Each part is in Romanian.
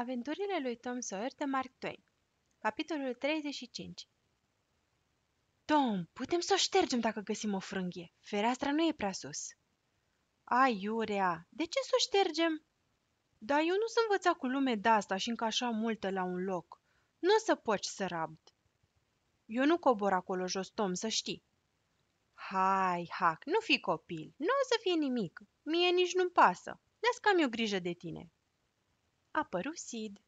Aventurile lui Tom Sawyer de Mark Twain Capitolul 35 Tom, putem să o ștergem dacă găsim o frânghie. Fereastra nu e prea sus. Ai, iurea, de ce să o ștergem? Da, eu nu sunt învățat cu lume de asta și încă așa multă la un loc. Nu o să poți să rabd. Eu nu cobor acolo jos, Tom, să știi. Hai, hac, nu fi copil, nu o să fie nimic. Mie nici nu-mi pasă. Las că am eu grijă de tine apăru Sid.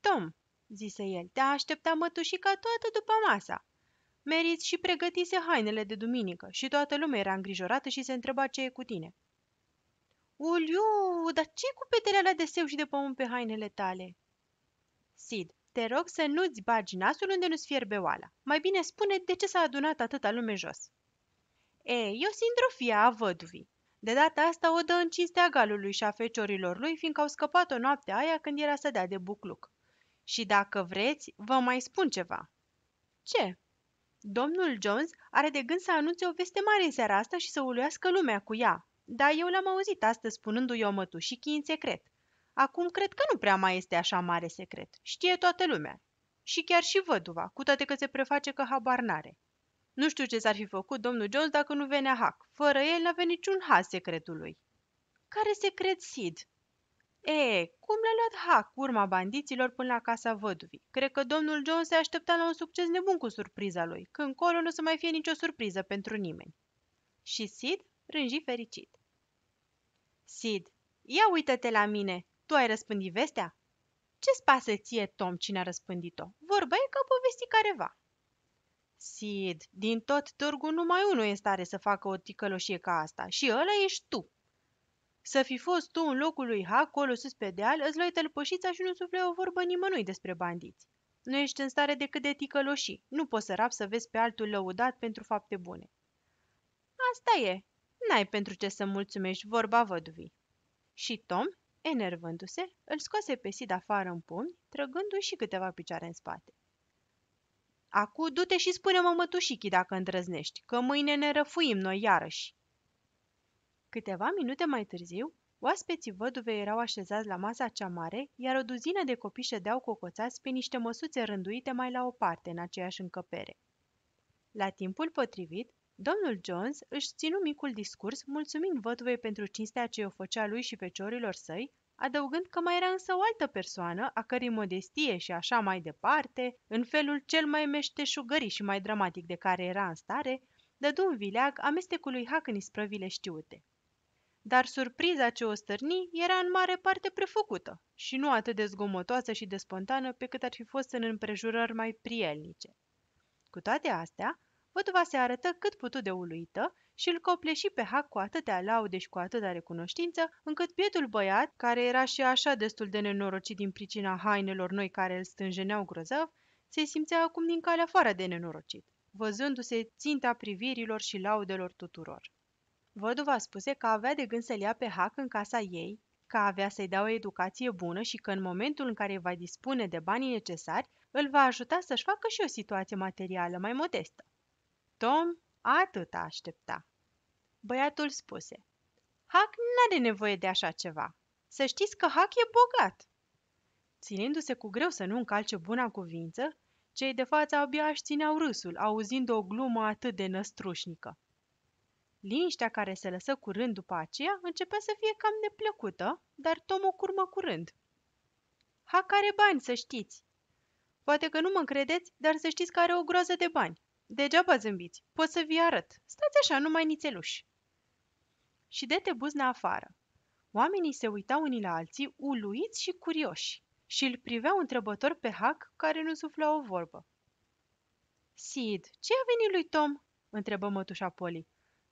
Tom, zise el, te-a așteptat mătușica toată după masa. Merit și pregătise hainele de duminică și toată lumea era îngrijorată și se întreba ce e cu tine. Uliu, dar ce cu petele alea de seu și de pământ pe hainele tale? Sid, te rog să nu-ți bagi nasul unde nu-ți fierbe oala. Mai bine spune de ce s-a adunat atâta lume jos. Ei, eu o sindrofie a văduvii. De data asta o dă în cinstea galului și a feciorilor lui, fiindcă au scăpat-o noaptea aia când era să dea de bucluc. Și dacă vreți, vă mai spun ceva. Ce? Domnul Jones are de gând să anunțe o veste mare în seara asta și să uluiască lumea cu ea. Dar eu l-am auzit astăzi spunându-i o mătușichii în secret. Acum cred că nu prea mai este așa mare secret. Știe toată lumea. Și chiar și văduva, cu toate că se preface că habar n-are. Nu știu ce s-ar fi făcut domnul Jones dacă nu venea Hack. Fără el n-avea niciun has secretului. Care secret, Sid? E, cum le-a luat Hack urma bandiților până la casa văduvii? Cred că domnul Jones se aștepta la un succes nebun cu surpriza lui, când colo nu să mai fie nicio surpriză pentru nimeni. Și Sid rânji fericit. Sid, ia uită-te la mine! Tu ai răspândit vestea? Ce-ți pasă ție, Tom, cine a răspândit-o? Vorba e că povesti careva. Sid, din tot târgul numai unul e în stare să facă o ticăloșie ca asta și ăla ești tu. Să fi fost tu în locul lui H, acolo sus pe deal, îți luai tălpășița și nu suflai o vorbă nimănui despre bandiți. Nu ești în stare decât de ticăloșii. Nu poți să rap să vezi pe altul lăudat pentru fapte bune. Asta e. N-ai pentru ce să mulțumești vorba văduvii. Și Tom, enervându-se, îl scoase pe Sid afară în pumni, trăgându i și câteva picioare în spate. Acu, du-te și spune-mă mătușichii dacă îndrăznești, că mâine ne răfuim noi iarăși. Câteva minute mai târziu, oaspeții văduvei erau așezați la masa cea mare, iar o duzină de copii ședeau cocoțați pe niște măsuțe rânduite mai la o parte în aceeași încăpere. La timpul potrivit, domnul Jones își ținu micul discurs mulțumind văduvei pentru cinstea ce o făcea lui și feciorilor săi, adăugând că mai era însă o altă persoană, a cărei modestie și așa mai departe, în felul cel mai meșteșugării și mai dramatic de care era în stare, dădu un vileag amestecului hac în isprăvile știute. Dar surpriza ce o stârni era în mare parte prefăcută și nu atât de zgomotoasă și de spontană pe cât ar fi fost în împrejurări mai prielnice. Cu toate astea, văduva se arătă cât putu de uluită și îl copleși pe Hac cu atâtea laude și cu atâta recunoștință, încât bietul băiat, care era și așa destul de nenorocit din pricina hainelor noi care îl stânjeneau grozav, se simțea acum din calea afară de nenorocit, văzându-se ținta privirilor și laudelor tuturor. Văduva spuse că avea de gând să-l ia pe Hac în casa ei, că avea să-i dea o educație bună și că în momentul în care va dispune de banii necesari, îl va ajuta să-și facă și o situație materială mai modestă. Tom atâta aștepta. Băiatul spuse, Hac n-are nevoie de așa ceva. Să știți că Hac e bogat. Ținându-se cu greu să nu încalce buna cuvință, cei de față abia își țineau râsul, auzind o glumă atât de năstrușnică. Liniștea care se lăsă curând după aceea începea să fie cam neplăcută, dar Tom o curmă curând. Hac are bani, să știți! Poate că nu mă credeți, dar să știți că are o groază de bani. Degeaba zâmbiți, pot să vi arăt. Stați așa, numai nițeluși și dete buzna afară. Oamenii se uitau unii la alții, uluiți și curioși, și îl priveau întrebător pe Hac, care nu sufla o vorbă. Sid, ce a venit lui Tom?" întrebă mătușa Poli.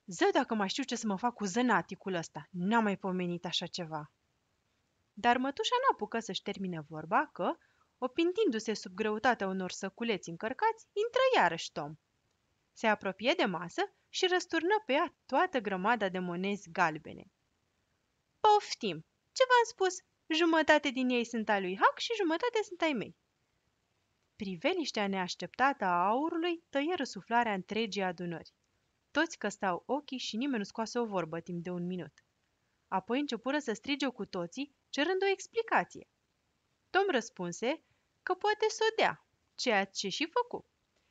Zău dacă mai știu ce să mă fac cu zănaticul ăsta. N-am mai pomenit așa ceva." Dar mătușa n-apucă să-și termine vorba că, opintindu-se sub greutatea unor săculeți încărcați, intră iarăși Tom. Se apropie de masă și răsturnă pe ea toată grămada de monezi galbene. Poftim! Ce v-am spus? Jumătate din ei sunt al lui Hac și jumătate sunt ai mei. Priveliștea neașteptată a aurului tăie răsuflarea întregii adunări. Toți căstau ochii și nimeni nu scoase o vorbă timp de un minut. Apoi începură să strige cu toții, cerând o explicație. Tom răspunse că poate să o dea, ceea ce și făcu.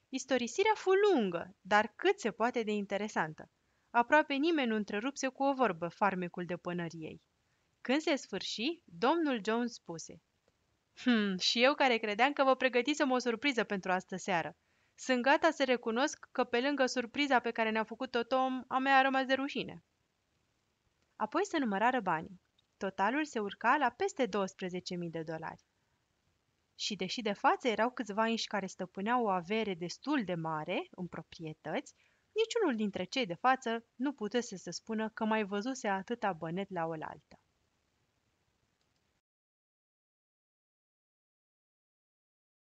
Istorisirea fu lungă, dar cât se poate de interesantă. Aproape nimeni nu întrerupse cu o vorbă farmecul de pânăriei. Când se sfârși, domnul Jones spuse Hmm, și eu care credeam că vă pregătisem o surpriză pentru astă seară. Sunt gata să recunosc că pe lângă surpriza pe care ne-a făcut-o Tom, a mea a rămas de rușine. Apoi se numărară banii. Totalul se urca la peste 12.000 de dolari și deși de față erau câțiva înși care stăpâneau o avere destul de mare în proprietăți, niciunul dintre cei de față nu putea să spună că mai văzuse atâta bănet la oaltă.